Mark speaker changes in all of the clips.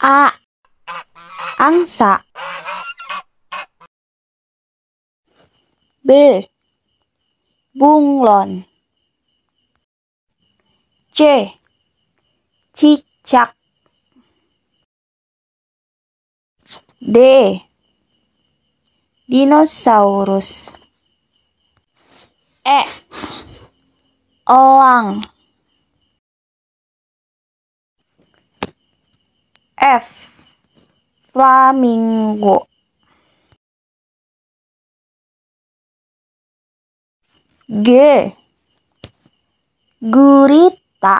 Speaker 1: A angsa B bunglon C cicak D dinosaurus E
Speaker 2: oang F. Flamingo G. Gurita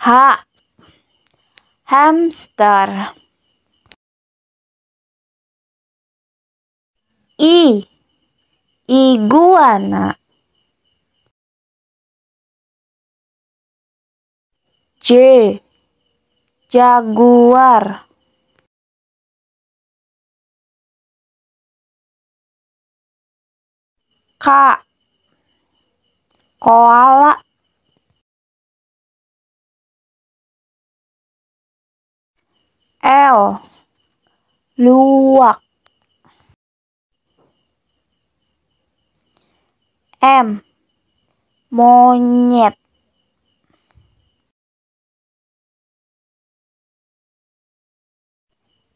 Speaker 2: H. Hamster I. Iguana J. Jaguar K. Koala L. Luwak M. Monyet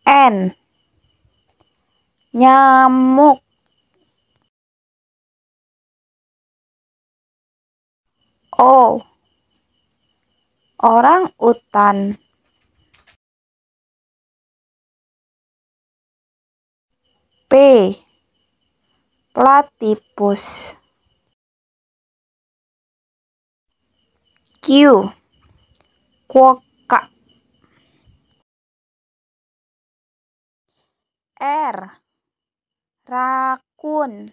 Speaker 2: N nyamuk O orang utan P platypus Q kuok R rakun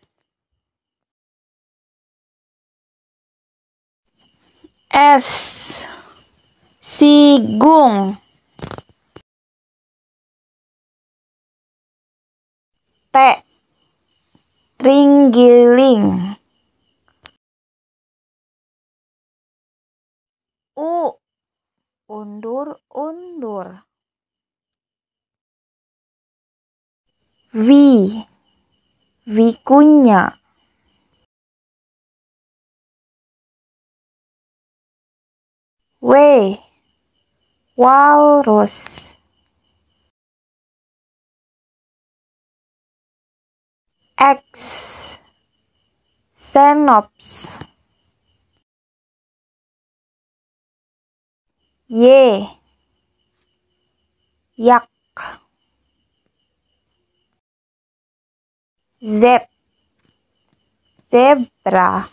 Speaker 2: S sigung T Ringgiling U Undur-undur V. Vicuña. W. Walrus. X. Senops. Y. Yak. zep zebra